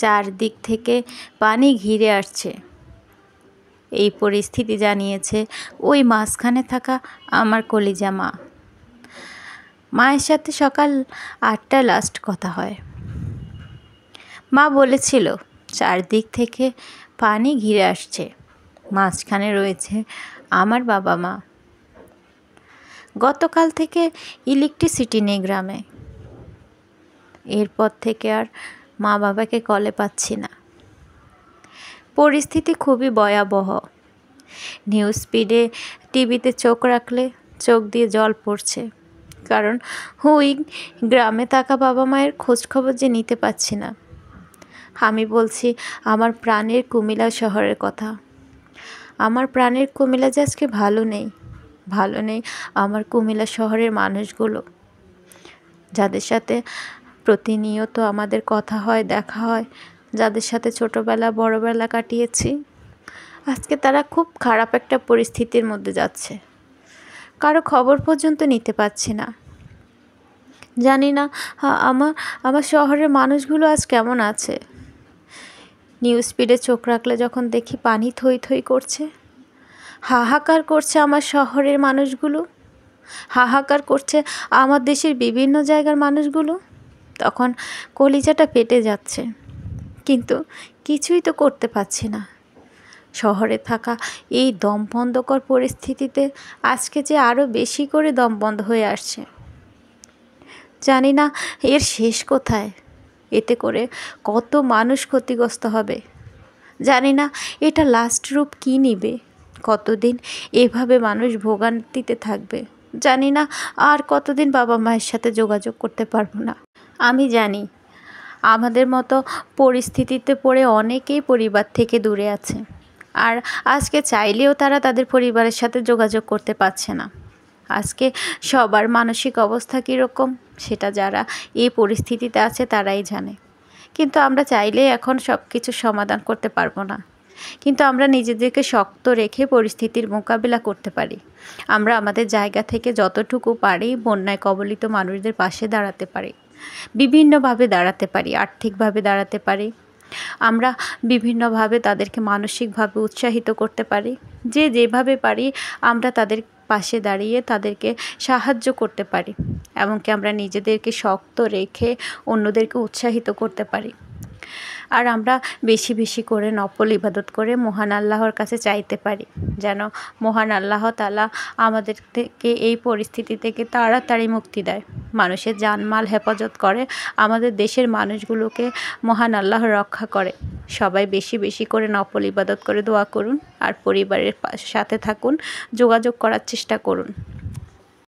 চারদিক থেকে পানি ঘিরে আসছে এই পরিস্থিতি জানিয়েছে ওই মাঝখানে থাকা আমার কলিজা মা মায়ের সাথে সকাল আটটা লাস্ট কথা হয় মা বলেছিল চারদিক থেকে পানি ঘিরে আসছে মাঝখানে রয়েছে আমার বাবা মা গতকাল থেকে ইলেকট্রিসিটি নেই গ্রামে এরপর থেকে আর মা বাবাকে কলে পাচ্ছি না পরিস্থিতি খুবই ভয়াবহ নিউজ স্পিডে টিভিতে চোখ রাখলে চোখ দিয়ে জল পড়ছে কারণ হুই গ্রামে থাকা বাবা মায়ের খোঁজখবর যে নিতে পারছি না আমি বলছি আমার প্রাণের কুমিলা শহরের কথা আমার প্রাণের কুমিলা যে আজকে ভালো নেই ভালো নেই আমার কুমিলা শহরের মানুষগুলো যাদের সাথে প্রতিনিয়ত আমাদের কথা হয় দেখা হয় যাদের সাথে ছোটোবেলা বড়বেলা কাটিয়েছি আজকে তারা খুব খারাপ একটা পরিস্থিতির মধ্যে যাচ্ছে কারো খবর পর্যন্ত নিতে পারছি না জানি না আমার আমার শহরের মানুষগুলো আজ কেমন আছে নিউজ ফিডে চোখ রাখলে যখন দেখি পানি থই থই করছে হাহাকার করছে আমার শহরের মানুষগুলো হাহাকার করছে আমার দেশের বিভিন্ন জায়গার মানুষগুলো তখন কলিজাটা পেটে যাচ্ছে কিন্তু কিছুই তো করতে পারছে না শহরে থাকা এই দমবন্ধকর পরিস্থিতিতে আজকে যে আরও বেশি করে দম বন্ধ হয়ে আসছে জানি না এর শেষ কোথায় এতে করে কত মানুষ ক্ষতিগ্রস্ত হবে জানি না এটা লাস্ট রূপ কী নিবে কতদিন এভাবে মানুষ ভোগান্তিতে থাকবে জানি না আর কতদিন বাবা মায়ের সাথে যোগাযোগ করতে পারবো না আমি জানি আমাদের মতো পরিস্থিতিতে পড়ে অনেকেই পরিবার থেকে দূরে আছে আর আজকে চাইলেও তারা তাদের পরিবারের সাথে যোগাযোগ করতে পারছে না আজকে সবার মানসিক অবস্থা কীরকম সেটা যারা এই পরিস্থিতিতে আছে তারাই জানে কিন্তু আমরা চাইলে এখন সব কিছু সমাধান করতে পারবো না কিন্তু আমরা নিজেদেরকে শক্ত রেখে পরিস্থিতির মোকাবিলা করতে পারি আমরা আমাদের জায়গা থেকে যতটুকু পারি বন্যায় কবলিত মানুষদের পাশে দাঁড়াতে পারি বিভিন্নভাবে দাঁড়াতে পারি আর্থিকভাবে দাঁড়াতে পারি আমরা বিভিন্নভাবে তাদেরকে মানসিকভাবে উৎসাহিত করতে পারি যে যেভাবে পারি আমরা তাদের পাশে দাঁড়িয়ে তাদেরকে সাহায্য করতে পারি এমনকি আমরা নিজেদেরকে শক্ত রেখে অন্যদেরকে উৎসাহিত করতে পারি আর আমরা বেশি বেশি করে নকল ইবাদত করে মহান আল্লাহর কাছে চাইতে পারি যেন মহান আল্লাহ তালা আমাদের থেকে এই পরিস্থিতি থেকে তাড়াতাড়ি মুক্তি দেয় মানুষের জানমাল হেফাজত করে আমাদের দেশের মানুষগুলোকে মহান আল্লাহ রক্ষা করে সবাই বেশি বেশি করে নকল ইবাদত করে দোয়া করুন আর পরিবারের সাথে থাকুন যোগাযোগ করার চেষ্টা করুন